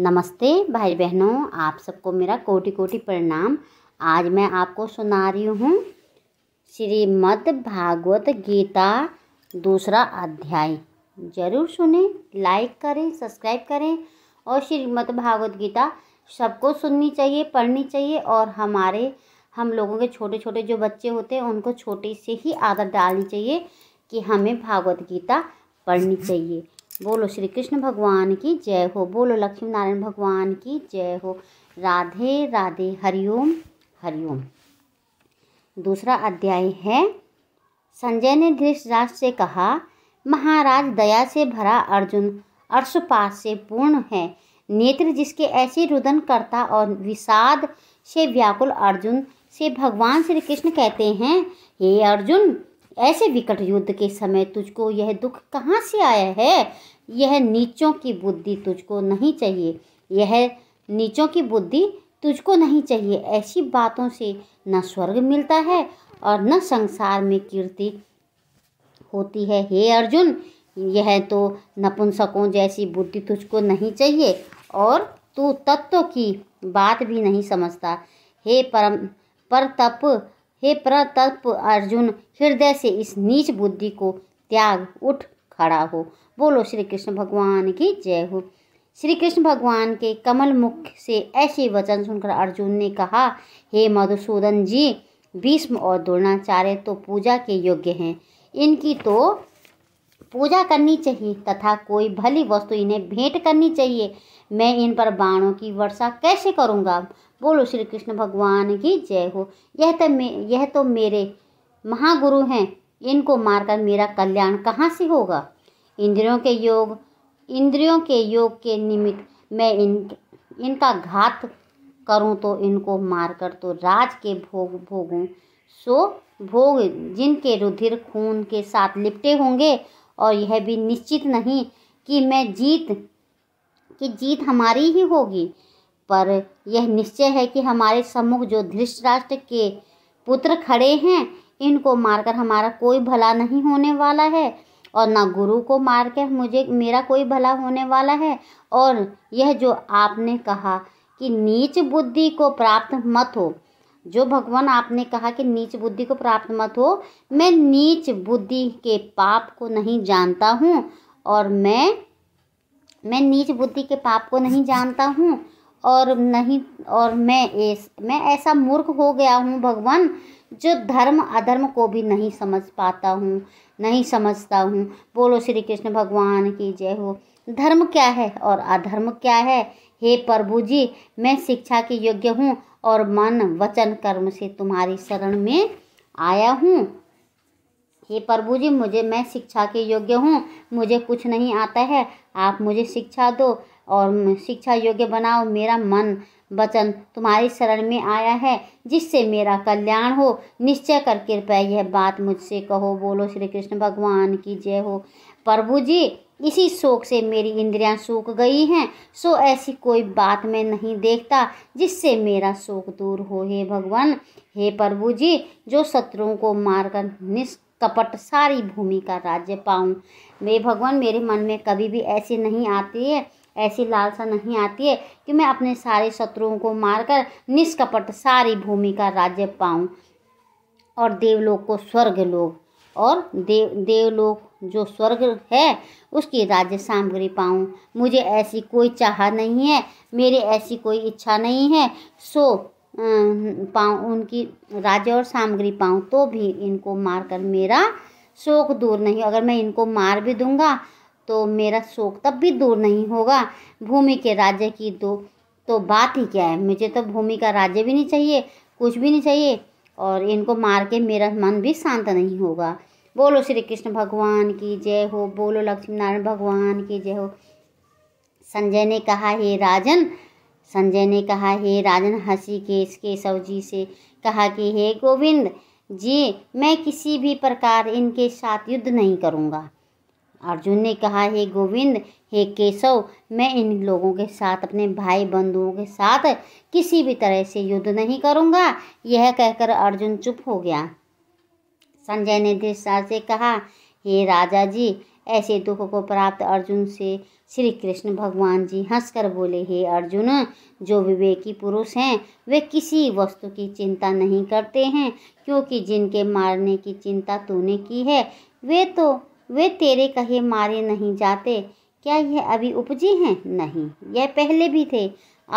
नमस्ते भाई बहनों आप सबको मेरा कोटि कोटि प्रणाम आज मैं आपको सुना रही हूँ श्रीमद् भागवत गीता दूसरा अध्याय ज़रूर सुने लाइक करें सब्सक्राइब करें और श्रीमद् भागवत गीता सबको सुननी चाहिए पढ़नी चाहिए और हमारे हम लोगों के छोटे छोटे जो बच्चे होते हैं उनको छोटे से ही आदत डालनी चाहिए कि हमें भागवत गीता पढ़नी चाहिए बोलो श्री कृष्ण भगवान की जय हो बोलो लक्ष्मी नारायण भगवान की जय हो राधे राधे हरिओम हरिओम दूसरा अध्याय है संजय ने धृष्टराष्ट्र से कहा महाराज दया से भरा अर्जुन अर्शपात से पूर्ण है नेत्र जिसके ऐसे रुदन करता और विषाद से व्याकुल अर्जुन से भगवान श्री कृष्ण कहते हैं हे अर्जुन ऐसे विकट युद्ध के समय तुझको यह दुख कहाँ से आया है यह नीचों की बुद्धि तुझको नहीं चाहिए यह नीचों की बुद्धि तुझको नहीं चाहिए ऐसी बातों से न स्वर्ग मिलता है और न संसार में कीर्ति होती है हे अर्जुन यह तो नपुंसकों जैसी बुद्धि तुझको नहीं चाहिए और तू तत्व की बात भी नहीं समझता हे परम पर तप हे प्रतप अर्जुन हृदय से इस नीच बुद्धि को त्याग उठ खड़ा हो बोलो श्री कृष्ण भगवान की जय हो श्री कृष्ण भगवान के कमल मुख से ऐसे वचन सुनकर अर्जुन ने कहा हे मधुसूदन जी भीष्म और द्रोणाचार्य तो पूजा के योग्य हैं इनकी तो पूजा करनी चाहिए तथा कोई भली वस्तु इन्हें भेंट करनी चाहिए मैं इन पर बाणों की वर्षा कैसे करूँगा बोलो श्री कृष्ण भगवान की जय हो यह तो मे यह तो मेरे महागुरु हैं इनको मारकर मेरा कल्याण कहाँ से होगा इंद्रियों के योग इंद्रियों के योग के निमित्त मैं इन इनका घात करूं तो इनको मारकर तो राज के भोग भोगूं सो भोग जिनके रुधिर खून के साथ लिपटे होंगे और यह भी निश्चित नहीं कि मैं जीत कि जीत हमारी ही होगी पर यह निश्चय है कि हमारे सम्मुख जो धृष्ट के पुत्र खड़े हैं इनको मारकर हमारा कोई भला नहीं होने वाला है और ना गुरु को मार कर मुझे मेरा कोई भला होने वाला है और यह जो आपने कहा कि नीच बुद्धि को प्राप्त मत हो जो भगवान आपने कहा कि नीच बुद्धि को प्राप्त मत हो मैं नीच बुद्धि के पाप को नहीं जानता हूँ और मैं मैं नीच बुद्धि के पाप को नहीं जानता हूँ और नहीं और मैं ऐस मैं ऐसा मूर्ख हो गया हूँ भगवान जो धर्म अधर्म को भी नहीं समझ पाता हूँ नहीं समझता हूँ बोलो श्री कृष्ण भगवान की जय हो धर्म क्या है और अधर्म क्या है हे प्रभु जी मैं शिक्षा के योग्य हूँ और मन वचन कर्म से तुम्हारी शरण में आया हूँ हे प्रभु जी मुझे मैं शिक्षा के योग्य हूँ मुझे कुछ नहीं आता है आप मुझे शिक्षा दो और शिक्षा योग्य बनाओ मेरा मन वचन तुम्हारी शरण में आया है जिससे मेरा कल्याण हो निश्चय कर कृपया यह बात मुझसे कहो बोलो श्री कृष्ण भगवान की जय हो प्रभु जी इसी शोक से मेरी इंद्रियां सूख गई हैं सो ऐसी कोई बात मैं नहीं देखता जिससे मेरा शोक दूर हो हे भगवान हे प्रभु जी जो शत्रुओं को मारकर निष्कपट सारी भूमि का राज्य पाऊँ वे भगवान मेरे मन में कभी भी ऐसी नहीं आती है ऐसी लालसा नहीं आती है कि मैं अपने सारे शत्रुओं को मारकर निष्कपट सारी भूमि का राज्य पाऊँ और देवलोक को स्वर्ग लोग और देव देवलोक जो स्वर्ग है उसकी राज्य सामग्री पाऊँ मुझे ऐसी कोई चाह नहीं है मेरी ऐसी कोई इच्छा नहीं है सो अं, पाऊँ उनकी राज्य और सामग्री पाऊँ तो भी इनको मारकर मेरा शोक दूर नहीं अगर मैं इनको मार भी दूंगा तो मेरा शोक तब भी दूर नहीं होगा भूमि के राज्य की तो तो बात ही क्या है मुझे तो भूमि का राज्य भी नहीं चाहिए कुछ भी नहीं चाहिए और इनको मार के मेरा मन भी शांत नहीं होगा बोलो श्री कृष्ण भगवान की जय हो बोलो लक्ष्मी नारायण भगवान की जय हो संजय ने कहा हे राजन संजय ने कहा हे राजन हंसी केस केशव जी से कहा कि हे गोविंद जी मैं किसी भी प्रकार इनके साथ युद्ध नहीं करूँगा अर्जुन ने कहा हे गोविंद हे केशव मैं इन लोगों के साथ अपने भाई बंधुओं के साथ किसी भी तरह से युद्ध नहीं करूँगा यह कहकर अर्जुन चुप हो गया संजय ने दृष्टा से कहा हे राजा जी ऐसे दुख को प्राप्त अर्जुन से श्री कृष्ण भगवान जी हंसकर बोले हे अर्जुन जो विवेकी पुरुष हैं वे किसी वस्तु की चिंता नहीं करते हैं क्योंकि जिनके मारने की चिंता तूने की है वे तो वे तेरे कहे मारे नहीं जाते क्या यह अभी उपजे हैं नहीं यह पहले भी थे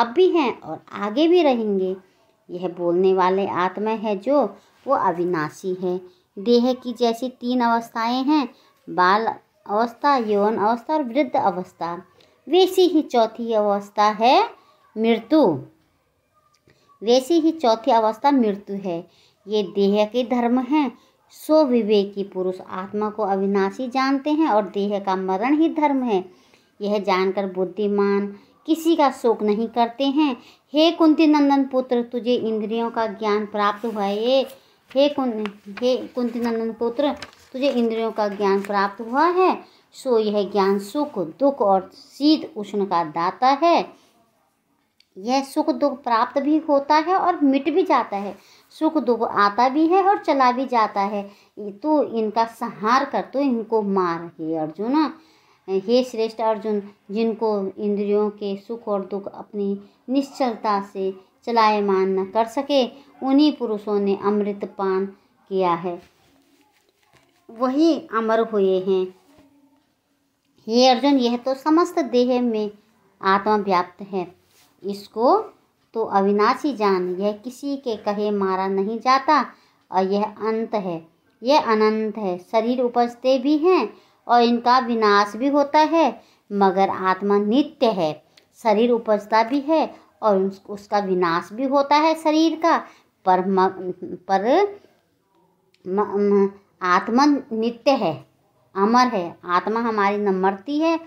अब भी हैं और आगे भी रहेंगे यह बोलने वाले आत्मा है जो वो अविनाशी है देह की जैसी तीन अवस्थाएं हैं बाल अवस्था यौन अवस्था और वृद्ध अवस्था वैसी ही चौथी अवस्था है मृत्यु वैसी ही चौथी अवस्था मृत्यु है ये देह के धर्म हैं सो विवेकी पुरुष आत्मा को अविनाशी जानते हैं और देह का मरण ही धर्म है यह जानकर बुद्धिमान किसी का शोक नहीं करते हैं हे कुंती नंदन पुत्र तुझे इंद्रियों का ज्ञान प्राप्त हुआ है हे कुं हे कुंती नंदन पुत्र तुझे इंद्रियों का ज्ञान प्राप्त हुआ है सो यह ज्ञान सुख दुख और शीत उष्ण का दाता है यह सुख दुख प्राप्त भी होता है और मिट भी जाता है सुख दुख आता भी है और चला भी जाता है तो इनका संहार कर तो इनको मार हे अर्जुन हे श्रेष्ठ अर्जुन जिनको इंद्रियों के सुख और दुख अपनी निश्चलता से चलायमान न कर सके उन्हीं पुरुषों ने अमृत पान किया है वही अमर हुए हैं हे अर्जुन यह तो समस्त देह में आत्मा व्याप्त है इसको तो अविनाशी जान यह किसी के कहे मारा नहीं जाता और यह अंत है यह अनंत है शरीर उपजते भी हैं और इनका विनाश भी होता है मगर आत्मा नित्य है शरीर उपजता भी है और उसका विनाश भी होता है शरीर का पर म, पर म, म, आत्मा नित्य है अमर है आत्मा हमारी न मरती है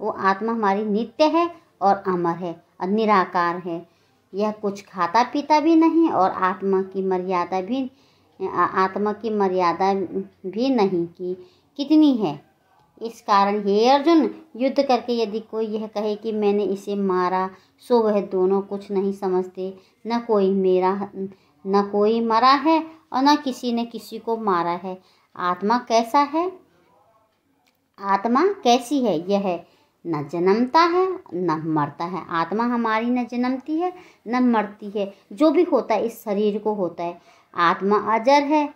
वो आत्मा हमारी नित्य है और अमर है और निराकार है यह कुछ खाता पीता भी नहीं और आत्मा की मर्यादा भी आत्मा की मर्यादा भी नहीं कि कितनी है इस कारण हे अर्जुन युद्ध करके यदि कोई यह कहे कि मैंने इसे मारा सो वह दोनों कुछ नहीं समझते न कोई मेरा न कोई मरा है और न किसी ने किसी को मारा है आत्मा कैसा है आत्मा कैसी है यह है न जन्मता है न मरता है आत्मा हमारी न जन्मती है न मरती है जो भी होता है इस शरीर को होता है आत्मा अजर है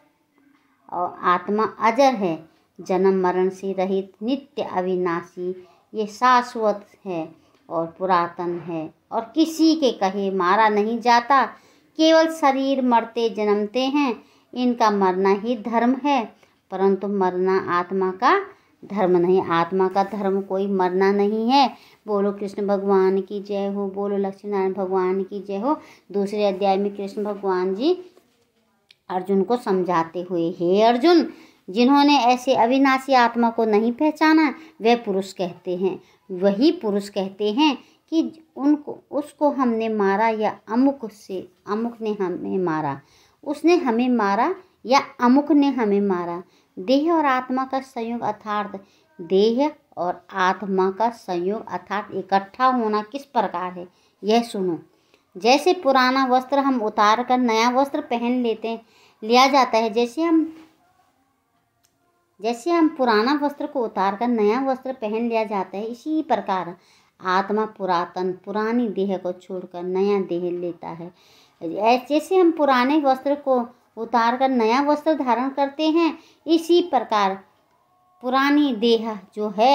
और आत्मा अजर है जन्म मरण से रहित नित्य अविनाशी ये शाश्वत है और पुरातन है और किसी के कहे मारा नहीं जाता केवल शरीर मरते जन्मते हैं इनका मरना ही धर्म है परंतु मरना आत्मा का धर्म नहीं आत्मा का धर्म कोई मरना नहीं है बोलो कृष्ण भगवान की जय हो बोलो लक्ष्मी नारायण भगवान की जय हो दूसरे अध्याय में कृष्ण भगवान जी अर्जुन को समझाते हुए हे अर्जुन जिन्होंने ऐसे अविनाशी आत्मा को नहीं पहचाना वह पुरुष कहते हैं वही पुरुष कहते हैं कि उनको उसको हमने मारा या अमुक से अमुक ने हमें मारा उसने हमें मारा या अमुक ने हमें मारा देह और आत्मा का संयोग अर्थात देह और आत्मा का संयोग अर्थात इकट्ठा होना किस प्रकार है यह सुनो जैसे पुराना वस्त्र हम उतार कर नया वस्त्र पहन लेते हैं लिया जाता है जैसे हम जैसे हम पुराना वस्त्र को उतार कर नया वस्त्र पहन लिया जाता है इसी प्रकार आत्मा पुरातन पुरानी देह को छोड़कर नया देह लेता है जैसे हम पुराने वस्त्र को उतार कर नया वस्त्र धारण करते हैं इसी प्रकार पुरानी देह जो है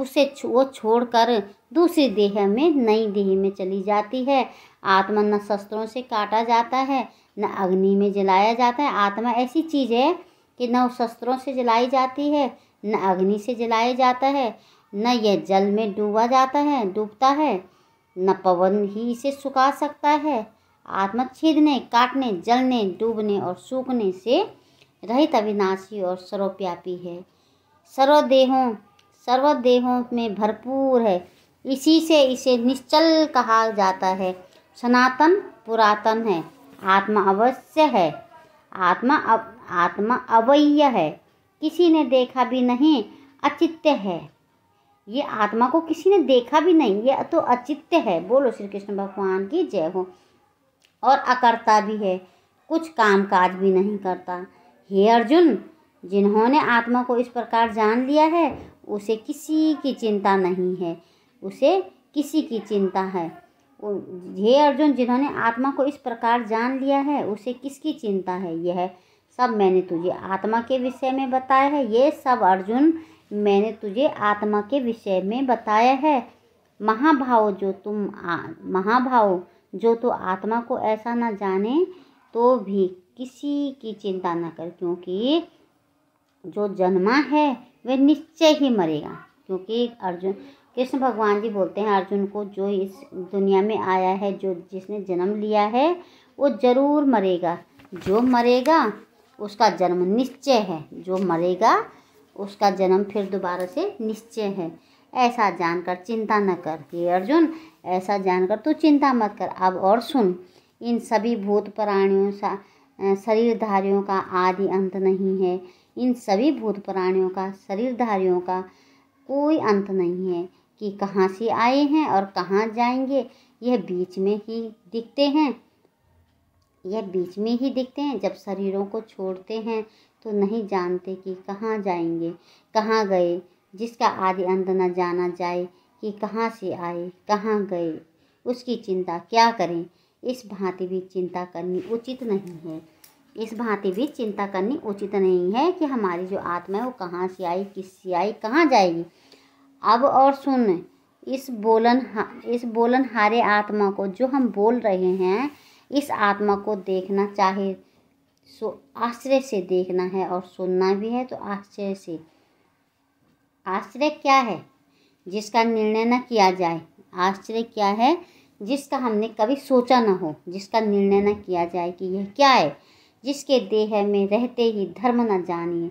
उसे वो छोड़कर दूसरी देह में नई देह में चली जाती है आत्मा न शस्त्रों से काटा जाता है न अग्नि में जलाया जाता है आत्मा ऐसी चीज़ है कि न शस्त्रों से जलाई जाती है न अग्नि से जलाया जाता है न यह जल में डूबा जाता है डूबता है न पवन ही इसे सुखा सकता है आत्मा छेदने काटने जलने डूबने और सूखने से रहित अविनाशी और सर्वव्यापी है सर्वदेहों सर्वदेहों में भरपूर है इसी से इसे निश्चल कहा जाता है सनातन पुरातन है आत्मा अवश्य है आत्मा अव आत्मा अवय है किसी ने देखा भी नहीं अचित्य है ये आत्मा को किसी ने देखा भी नहीं ये तो अचित्य है बोलो श्री कृष्ण भगवान की जय हो और अकर्ता भी है कुछ काम काज भी नहीं करता हे अर्जुन जिन्होंने आत्मा को इस प्रकार जान लिया है उसे किसी की चिंता नहीं है उसे किसी की चिंता है हे अर्जुन जिन्होंने आत्मा को इस प्रकार जान लिया है उसे किसकी चिंता है यह सब मैंने तुझे आत्मा के विषय में बताया है ये सब अर्जुन मैंने तुझे आत्मा के विषय में बताया है महाभाव जो तुम महाभाव जो तो आत्मा को ऐसा ना जाने तो भी किसी की चिंता ना कर क्योंकि जो जन्मा है वह निश्चय ही मरेगा क्योंकि अर्जुन कृष्ण भगवान जी बोलते हैं अर्जुन को जो इस दुनिया में आया है जो जिसने जन्म लिया है वो जरूर मरेगा जो मरेगा उसका जन्म निश्चय है जो मरेगा उसका जन्म फिर दोबारा से निश्चय है ऐसा जानकर चिंता न कर हे अर्जुन ऐसा जानकर तू चिंता मत कर अब और सुन इन सभी भूत प्राणियों सा शरीरधारियों का आदि अंत नहीं है इन सभी भूत प्राणियों का शरीरधारियों का कोई अंत नहीं है कि कहाँ से आए हैं और कहाँ जाएंगे यह बीच में ही दिखते हैं यह बीच में ही दिखते हैं जब शरीरों को छोड़ते हैं तो नहीं जानते कि कहाँ जाएंगे कहाँ गए जिसका आदि अंत न जाना जाए कि कहाँ से आए कहाँ गए उसकी चिंता क्या करें इस भांति भी चिंता करनी उचित नहीं है इस भांति भी चिंता करनी उचित नहीं है कि हमारी जो आत्मा है वो कहाँ से आई किस से आई कहाँ जाएगी अब और सुन इस बोलन इस बोलन हारे आत्मा को जो हम बोल रहे हैं इस आत्मा को देखना चाहे सो आश्चर्य से देखना है और सुनना भी है तो आश्चर्य से आश्चर्य क्या है जिसका निर्णय न किया जाए आश्चर्य क्या है जिसका हमने कभी सोचा न हो जिसका निर्णय न किया जाए कि यह क्या है जिसके देह में रहते ही धर्म न जानिए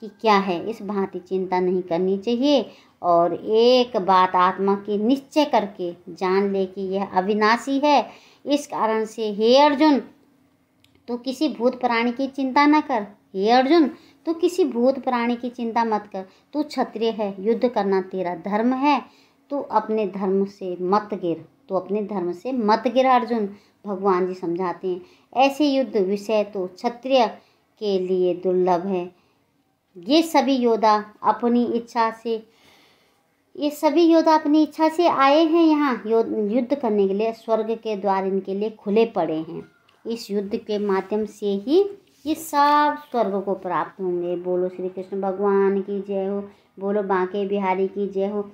कि क्या है इस भांति चिंता नहीं करनी चाहिए और एक बात आत्मा की निश्चय करके जान ले कि यह अविनाशी है इस कारण से हे अर्जुन तो किसी भूत प्राणी की चिंता न कर हे अर्जुन तू किसी भूत प्राणी की चिंता मत कर तू क्षत्रिय है युद्ध करना तेरा धर्म है तू अपने धर्म से मत गिर तो अपने धर्म से मत गिर अर्जुन भगवान जी समझाते हैं ऐसे युद्ध विषय तो क्षत्रिय के लिए दुर्लभ है ये सभी योद्धा अपनी इच्छा से ये सभी योद्धा अपनी इच्छा से आए हैं यहाँ युद्ध करने के लिए स्वर्ग के द्वार इनके लिए खुले पड़े हैं इस युद्ध के माध्यम से ही ये सब स्वर्ग को प्राप्त होंगे बोलो श्री कृष्ण भगवान की जय हो बोलो बांके बिहारी की जय हो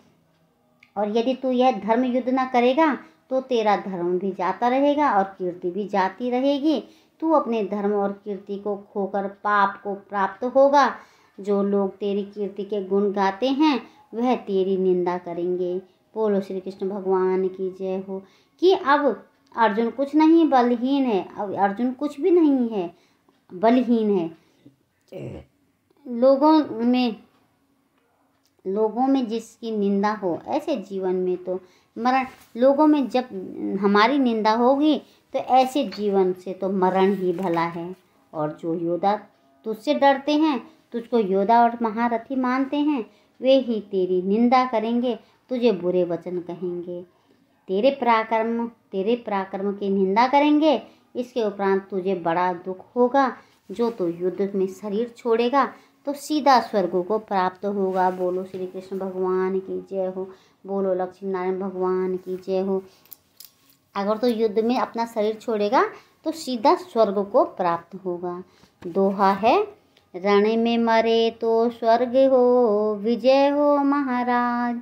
और यदि तू यह धर्म युद्ध न करेगा तो तेरा धर्म भी जाता रहेगा और कीर्ति भी जाती रहेगी तू अपने धर्म और कीर्ति को खोकर पाप को प्राप्त होगा जो लोग तेरी कीर्ति के गुण गाते हैं वह तेरी निंदा करेंगे बोलो श्री कृष्ण भगवान की जय हो कि अब अर्जुन कुछ नहीं बलहीन है अब अर्जुन कुछ भी नहीं है बलहीन है लोगों में लोगों में जिसकी निंदा हो ऐसे जीवन में तो मरण लोगों में जब हमारी निंदा होगी तो ऐसे जीवन से तो मरण ही भला है और जो योद्धा तुझसे डरते हैं तुझको योद्धा और महारथी मानते हैं वे ही तेरी निंदा करेंगे तुझे बुरे वचन कहेंगे तेरे पराक्रम तेरे पराक्रम की निंदा करेंगे इसके उपरांत तुझे बड़ा दुख होगा जो तो युद्ध में शरीर छोड़ेगा तो सीधा स्वर्ग को प्राप्त होगा बोलो श्री कृष्ण भगवान की जय हो बोलो लक्ष्मी नारायण भगवान की जय हो अगर तो युद्ध में अपना शरीर छोड़ेगा तो सीधा स्वर्ग को प्राप्त होगा दोहा है रण में मरे तो स्वर्ग हो विजय हो महाराज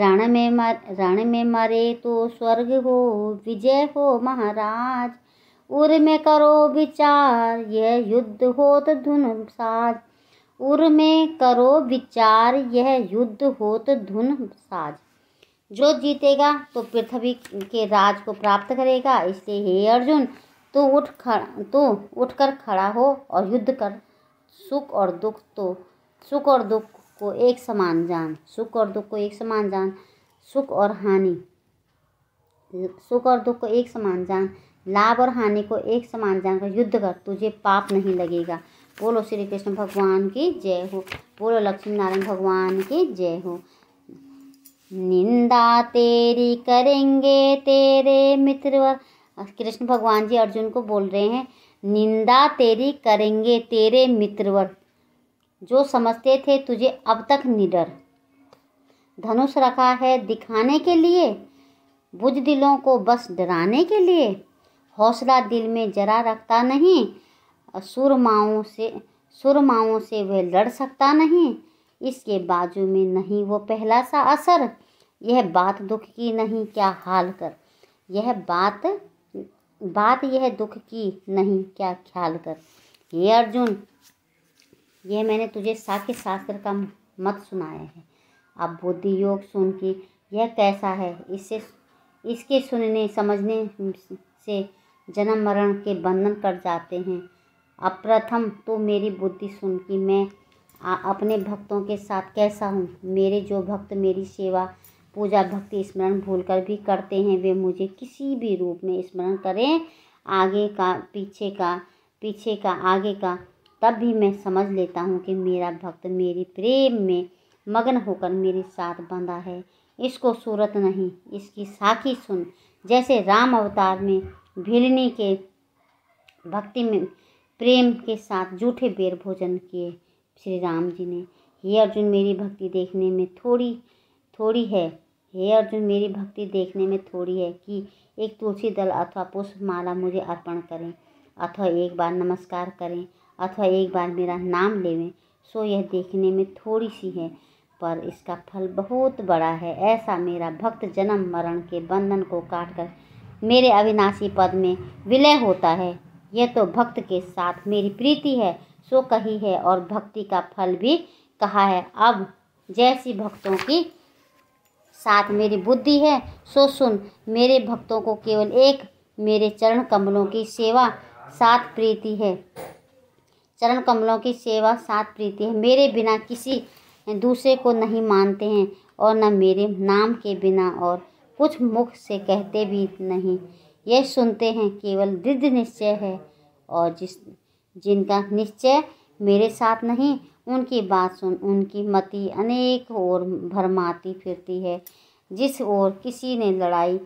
रण में मर रण में मरे तो स्वर्ग हो विजय हो महाराज उर में करो विचार यह युद्ध होत धुन साज उर में करो विचार यह युद्ध होत धुन साज जो जीतेगा तो पृथ्वी के राज को प्राप्त करेगा इसलिए हे अर्जुन तो उठ खड़ा तो कर खड़ा हो और युद्ध कर सुख और दुख तो सुख और दुख को एक समान जान सुख और दुख को एक समान जान सुख और हानि सुख और दुख को एक समान जान लाभ और हानि को एक समान जानकर युद्ध कर तुझे पाप नहीं लगेगा बोलो श्री कृष्ण भगवान की जय हो बोलो लक्ष्मी नारायण भगवान की जय हो निंदा तेरी करेंगे तेरे मित्र कृष्ण भगवान जी अर्जुन को बोल रहे हैं निंदा तेरी करेंगे तेरे मित्रवर जो समझते थे तुझे अब तक निडर धनुष रखा है दिखाने के लिए बुझ दिलों को बस डराने के लिए हौसला दिल में जरा रखता नहीं सुरमाओं से सुरमाओं से वह लड़ सकता नहीं इसके बाजू में नहीं वो पहला सा असर यह बात दुख की नहीं क्या हाल कर यह बात बात यह दुख की नहीं क्या ख्याल कर ये अर्जुन यह मैंने तुझे साख्य शास्त्र का मत सुनाया है अब बुद्धि योग सुन के यह कैसा है इससे इसके सुनने समझने से जन्म मरण के बंधन कर जाते हैं अप्रथम तो मेरी बुद्धि सुन कि मैं अपने भक्तों के साथ कैसा हूँ मेरे जो भक्त मेरी सेवा पूजा भक्ति स्मरण भूलकर भी करते हैं वे मुझे किसी भी रूप में स्मरण करें आगे का पीछे का पीछे का आगे का तब भी मैं समझ लेता हूँ कि मेरा भक्त मेरी प्रेम में मगन होकर मेरे साथ बंधा है इसको सूरत नहीं इसकी साखी सुन जैसे राम अवतार में भिलनी के भक्ति में प्रेम के साथ जूठे बेर भोजन किए श्री राम जी ने हे अर्जुन मेरी भक्ति देखने में थोड़ी थोड़ी है हे अर्जुन मेरी भक्ति देखने में थोड़ी है कि एक तुलसी दल अथवा पुष्प माला मुझे अर्पण करें अथवा एक बार नमस्कार करें अथवा एक बार मेरा नाम लेवें सो यह देखने में थोड़ी सी है पर इसका फल बहुत बड़ा है ऐसा मेरा भक्त जन्म मरण के बंधन को काट कर मेरे अविनाशी पद में विलय होता है यह तो भक्त के साथ मेरी प्रीति है सो कही है और भक्ति का फल भी कहा है अब जैसी भक्तों की साथ मेरी बुद्धि है सो सुन मेरे भक्तों को केवल एक मेरे चरण कमलों की सेवा साथ प्रीति है चरण कमलों की सेवा साथ प्रीति है मेरे बिना किसी दूसरे को नहीं मानते हैं और न मेरे नाम के बिना और कुछ मुख से कहते भी नहीं ये सुनते हैं केवल दृढ़ निश्चय है और जिस जिनका निश्चय मेरे साथ नहीं उनकी बात सुन उनकी मति अनेक और भरमाती फिरती है जिस ओर किसी ने लड़ाई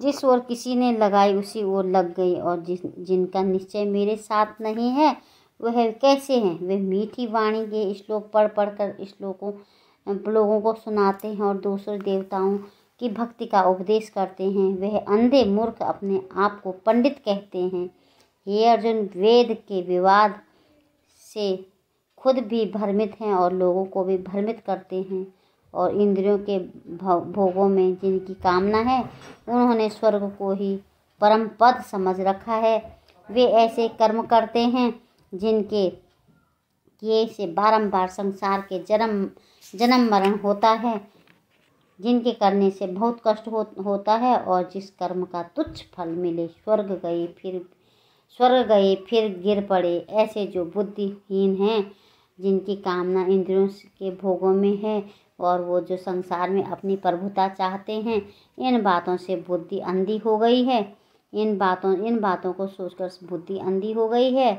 जिस ओर किसी ने लगाई उसी ओर लग गई और जिस जिनका निश्चय मेरे साथ नहीं है वह कैसे हैं वे मीठी वाणी के श्लोक पढ़ पढ़ कर श्लोकों लोगों को सुनाते हैं और दूसरे देवताओं की भक्ति का उपदेश करते हैं वह अंधे मूर्ख अपने आप को पंडित कहते हैं ये अर्जुन वेद के विवाद से खुद भी भ्रमित हैं और लोगों को भी भ्रमित करते हैं और इंद्रियों के भोगों में जिनकी कामना है उन्होंने स्वर्ग को ही परम पद समझ रखा है वे ऐसे कर्म करते हैं जिनके किए से बारंबार संसार के जन्म जन्म मरण होता है जिनके करने से बहुत कष्ट हो, होता है और जिस कर्म का तुच्छ फल मिले स्वर्ग गए फिर स्वर्ग गए फिर गिर पड़े ऐसे जो बुद्धिहीन हैं जिनकी कामना इंद्रियों के भोगों में है और वो जो संसार में अपनी प्रभुता चाहते हैं इन बातों से बुद्धि अंधी हो गई है इन बातों इन बातों को सोचकर बुद्धि अंधी हो गई है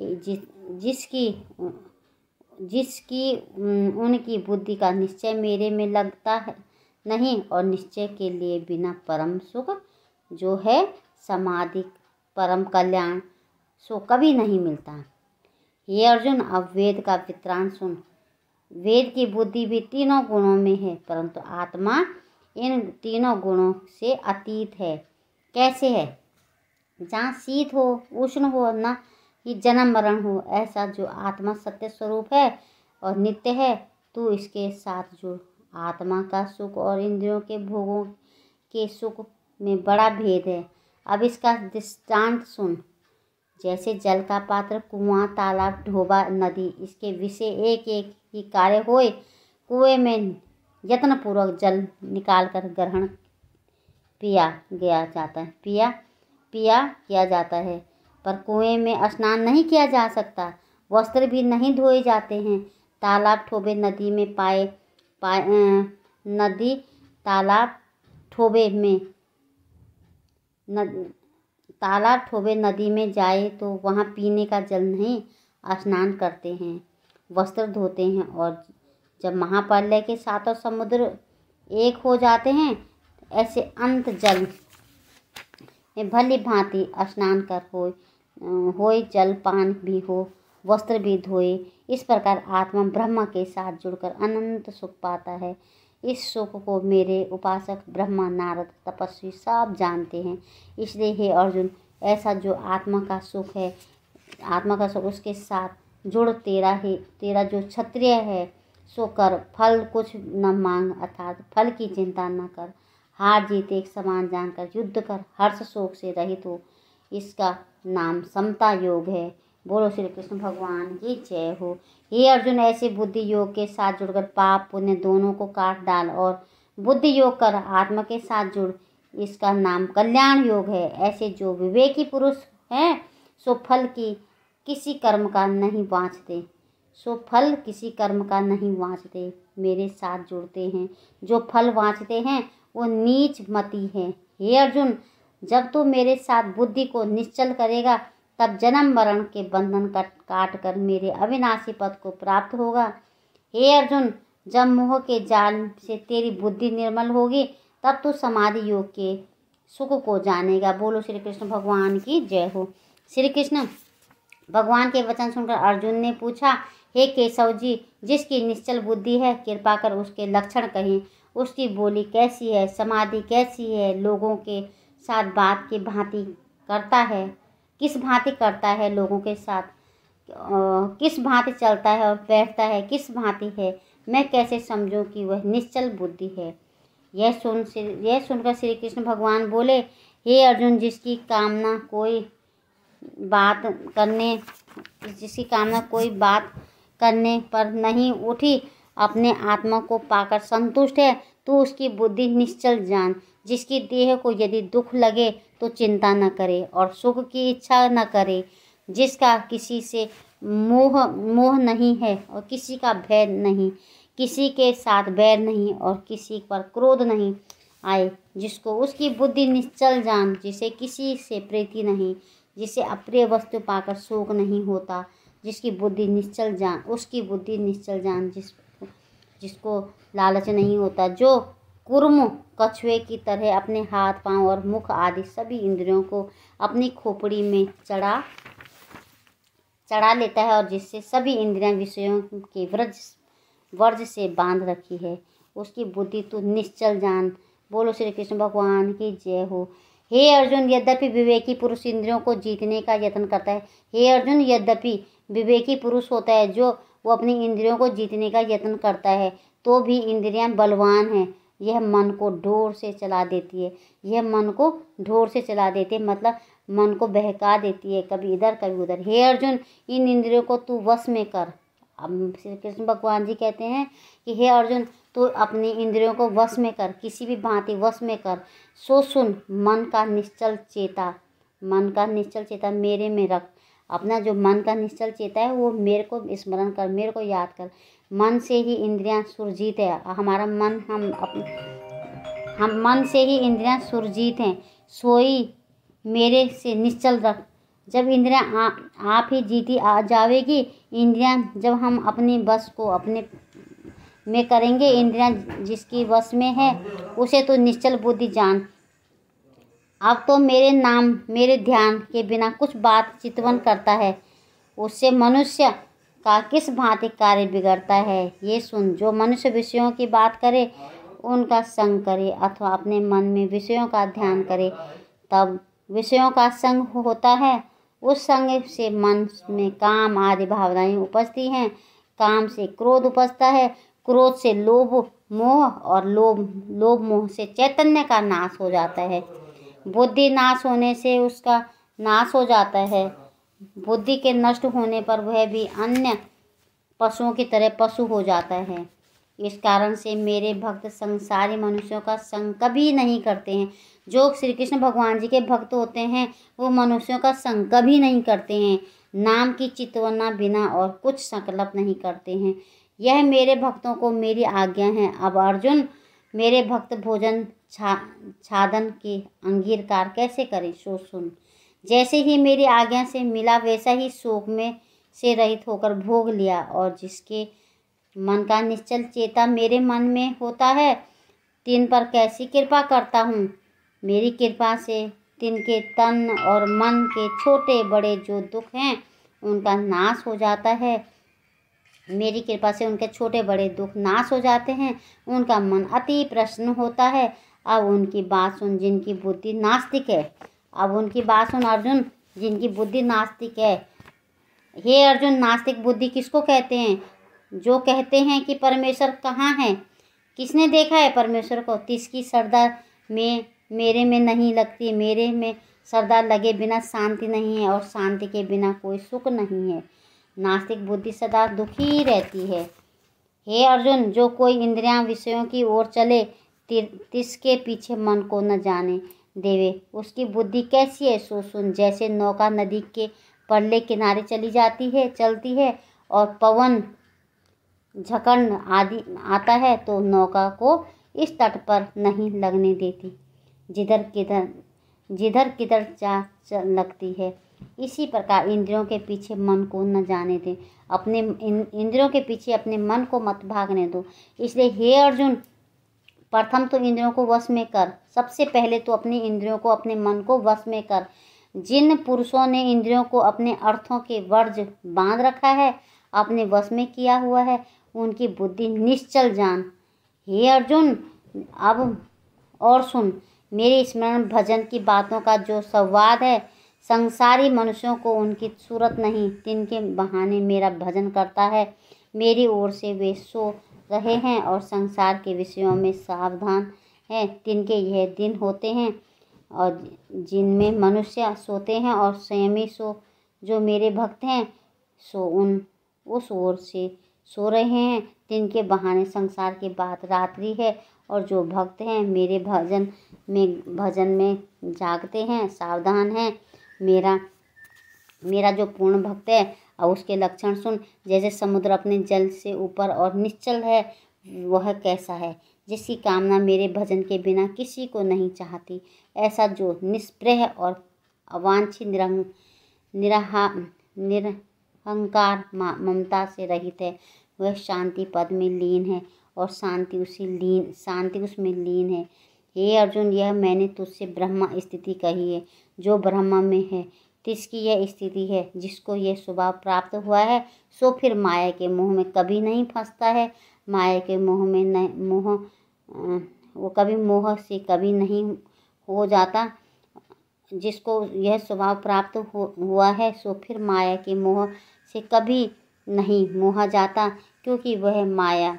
जिसकी जिसकी उनकी बुद्धि का निश्चय मेरे में लगता है नहीं और निश्चय के लिए बिना परम सुख जो है समाधि परम कल्याण सो कभी नहीं मिलता ये अर्जुन अब वेद का वितराण सुन वेद की बुद्धि भी तीनों गुणों में है परंतु आत्मा इन तीनों गुणों से अतीत है कैसे है जहाँ शीत हो उष्ण हो ना कि जन्म मरण हो ऐसा जो आत्मा सत्य स्वरूप है और नित्य है तू इसके साथ जुड़ आत्मा का सुख और इंद्रियों के भोगों के सुख में बड़ा भेद है अब इसका दृष्टांत सुन जैसे जल का पात्र कुआं तालाब ढोबा नदी इसके विषय एक एक ही कार्य होए कुएं में यत्नपूर्वक जल निकाल कर ग्रहण पिया गया जाता है पिया पिया किया जाता है पर कुएं में स्नान नहीं किया जा सकता वस्त्र भी नहीं धोए जाते हैं तालाब ठोबे नदी में पाए पाए नदी तालाब ठोबे में न, तालाब ठोबे नदी में जाए तो वहाँ पीने का जल नहीं स्नान करते हैं वस्त्र धोते हैं और जब महाप्रलय के सातों समुद्र एक हो जाते हैं ऐसे अंत जल में भली भांति स्नान कर हो होए जल पान भी हो वस्त्र भी धोए इस प्रकार आत्मा ब्रह्म के साथ जुड़कर अनंत सुख पाता है इस सुख को मेरे उपासक ब्रह्मा नारद तपस्वी सब जानते हैं इसलिए हे अर्जुन ऐसा जो आत्मा का सुख है आत्मा का सुख उसके साथ जुड़ तेरा ही तेरा जो क्षत्रिय है सो कर फल कुछ न मांग अर्थात फल की चिंता न कर हार जीत एक समान जानकर युद्ध कर हर्ष शोक से रहित हो इसका नाम समता योग है बोलो श्री कृष्ण भगवान की जय हो हे अर्जुन ऐसे बुद्धि योग के साथ जुड़कर पाप पुण्य दोनों को काट डाल और बुद्धि योग कर आत्मा के साथ जुड़ इसका नाम कल्याण योग है ऐसे जो विवेकी पुरुष हैं सो फल की किसी कर्म का नहीं बाँचते सो फल किसी कर्म का नहीं बाँचते मेरे साथ जुड़ते हैं जो फल बाँचते हैं वो नीच मती है हे अर्जुन जब तू मेरे साथ बुद्धि को निश्चल करेगा तब जन्म मरण के बंधन का काट कर मेरे अविनाशी पद को प्राप्त होगा हे अर्जुन जब मोह के जाल से तेरी बुद्धि निर्मल होगी तब तू समाधि योग के सुख को जानेगा बोलो श्री कृष्ण भगवान की जय हो श्री कृष्ण भगवान के वचन सुनकर अर्जुन ने पूछा हे केशव जी जिसकी निश्चल बुद्धि है कृपा कर उसके लक्षण कहें उसकी बोली कैसी है समाधि कैसी है लोगों के साथ बात की भांति करता है किस भांति करता है लोगों के साथ किस भांति चलता है और बैठता है किस भांति है मैं कैसे समझूं कि वह निश्चल बुद्धि है यह सुन यह सुनकर श्री कृष्ण भगवान बोले हे अर्जुन जिसकी कामना कोई बात करने जिसकी कामना कोई बात करने पर नहीं उठी अपने आत्मा को पाकर संतुष्ट है तो उसकी बुद्धि निश्चल जान जिसकी देह को यदि दुख लगे तो चिंता न करे और सुख की इच्छा न करे जिसका किसी से मोह मोह नहीं है और किसी का भय नहीं किसी के साथ बैर नहीं और किसी पर क्रोध नहीं आए जिसको उसकी बुद्धि निश्चल जान जिसे किसी से प्रीति नहीं जिसे अप्रिय वस्तु पाकर शोक नहीं होता जिसकी बुद्धि निश्चल जान उसकी बुद्धि निश्चल जान जिस जिसको लालच नहीं होता जो कुर्म कछुए की तरह अपने हाथ पांव और मुख आदि सभी इंद्रियों को अपनी खोपड़ी में चढ़ा चढ़ा लेता है और जिससे सभी इंद्रियां विषयों के व्रज वर्ज से बांध रखी है उसकी बुद्धि तो निश्चल जान बोलो श्री कृष्ण भगवान की जय हो हे अर्जुन यद्यपि विवेकी पुरुष इंद्रियों को जीतने का यत्न करता है हे अर्जुन यद्यपि विवेकी पुरुष होता है जो वो अपनी इंद्रियों को जीतने का यत्न करता है तो भी इंद्रियां बलवान हैं यह मन को ढोर से चला देती है यह मन को ढोर से चला देती है मतलब मन को बहका देती है कभी इधर कभी उधर हे अर्जुन इन इंद्रियों को तू वश में कर अब श्री कृष्ण भगवान जी कहते हैं कि हे अर्जुन तो अपनी इंद्रियों को वश में कर किसी भी भांति वश में कर सो सुन मन का निश्चल चेता मन का निश्चल चेता मेरे में रख अपना जो मन का निश्चल चेता है वो मेरे को स्मरण कर मेरे को याद कर मन से ही इंद्रियां सुरजीत है हमारा मन हम हम मन से ही इंद्रियां सुरजीत हैं सोई मेरे से निश्चल रख जब इंद्रियां आप ही जीती आ जाएगी इंद्रियां जब हम अपने बस को अपने में करेंगे इंद्रियां जिसकी बस में है उसे तो निश्चल बुद्धि जान अब तो मेरे नाम मेरे ध्यान के बिना कुछ बात चितवन करता है उससे मनुष्य का किस भांति कार्य बिगड़ता है ये सुन जो मनुष्य विषयों की बात करे उनका संग करे अथवा अपने मन में विषयों का ध्यान करे तब विषयों का संग होता है उस संग से मन में काम आदि भावनाएं उपजती हैं काम से क्रोध उपजता है क्रोध से लोभ मोह और लोभ लोभ मोह से चैतन्य का नाश हो जाता है बुद्धि नाश होने से उसका नाश हो जाता है बुद्धि के नष्ट होने पर वह भी अन्य पशुओं की तरह पशु हो जाता है इस कारण से मेरे भक्त संसारी मनुष्यों का संग कभी नहीं करते हैं जो श्री कृष्ण भगवान जी के भक्त होते हैं वो मनुष्यों का संग कभी नहीं करते हैं नाम की चितवना बिना और कुछ संकल्प नहीं करते हैं यह मेरे भक्तों को मेरी आज्ञा है अब अर्जुन मेरे भक्त भोजन छा छादन के अंगीरकार कैसे करें सो सुन जैसे ही मेरी आज्ञा से मिला वैसा ही शोक में से रहित होकर भोग लिया और जिसके मन का निश्चल चेता मेरे मन में होता है तिन पर कैसी कृपा करता हूँ मेरी कृपा से तिन के तन और मन के छोटे बड़े जो दुख हैं उनका नाश हो जाता है मेरी कृपा से उनके छोटे बड़े दुख नाश हो जाते हैं उनका मन अति प्रसन्न होता है अब उनकी बात सुन जिनकी बुद्धि नास्तिक है अब उनकी बात सुन अर्जुन जिनकी बुद्धि नास्तिक है हे अर्जुन नास्तिक बुद्धि किसको कहते हैं जो कहते हैं कि परमेश्वर कहाँ है किसने देखा है परमेश्वर को तिसकी श्रद्धा में मेरे में नहीं लगती मेरे में श्रद्धा लगे बिना शांति नहीं है और शांति के बिना कोई सुख नहीं है नास्तिक बुद्धि सदा दुखी रहती है हे अर्जुन जो कोई इंद्रियां विषयों की ओर चले तिस के पीछे मन को न जाने देवे उसकी बुद्धि कैसी है सो सुन जैसे नौका नदी के परले किनारे चली जाती है चलती है और पवन झकंड आदि आता है तो नौका को इस तट पर नहीं लगने देती जिधर किधर जिधर किधर जा लगती है इसी प्रकार इंद्रियों के पीछे मन को न जाने दें अपने इंद्रियों के पीछे अपने मन को मत भागने दो इसलिए हे अर्जुन प्रथम तो इंद्रियों को वश में कर सबसे पहले तो अपने इंद्रियों को अपने मन को वश में कर जिन पुरुषों ने इंद्रियों को अपने अर्थों के वर्ज बांध रखा है अपने वश में किया हुआ है उनकी बुद्धि निश्चल जान हे अर्जुन अब और सुन मेरे स्मरण भजन की बातों का जो संवाद है संसारी मनुष्यों को उनकी सूरत नहीं तिनके बहाने मेरा भजन करता है मेरी ओर से वे सो रहे हैं और संसार के विषयों में सावधान हैं के यह दिन होते हैं और जिनमें मनुष्य सोते हैं और स्वयं सो जो मेरे भक्त हैं सो उन उस ओर से सो रहे हैं जिनके बहाने संसार के बाद रात्रि है और जो भक्त हैं मेरे भजन में भजन में जागते हैं सावधान हैं मेरा मेरा जो पूर्ण भक्त है और उसके लक्षण सुन जैसे समुद्र अपने जल से ऊपर और निश्चल है वह कैसा है जिसकी कामना मेरे भजन के बिना किसी को नहीं चाहती ऐसा जो निष्प्रह और अवांछी निरंग निरहा निरहंकार ममता से रहित है वह शांति पद में लीन है और शांति उसी लीन शांति उसमें लीन है हे अर्जुन यह मैंने तुझसे ब्रह्मा स्थिति कही है जो ब्रह्मा में है तो इसकी यह स्थिति है जिसको यह स्वभाव प्राप्त हुआ है सो फिर माया के मुँह में कभी नहीं फंसता है माया के मुँह में न मोह अं, वो कभी मोह से कभी नहीं हो जाता जिसको यह स्वभाव प्राप्त हो हुआ है सो फिर माया के मोह से कभी नहीं मोह जाता क्योंकि वह माया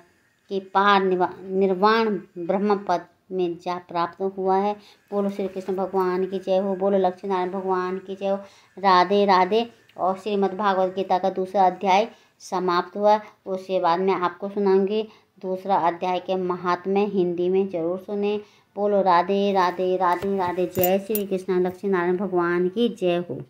के पार निर्वाण ब्रह्म पद में जा प्राप्त हुआ है बोलो श्री कृष्ण भगवान की जय हो बोलो लक्ष्मी नारायण भगवान की जय हो राधे राधे और श्रीमद भागवत गीता का दूसरा अध्याय समाप्त हुआ उसके बाद मैं आपको सुनाऊंगी दूसरा अध्याय के महात्म्य हिंदी में जरूर सुने बोलो राधे राधे राधे राधे जय श्री कृष्ण लक्ष्मी नारायण भगवान की जय हो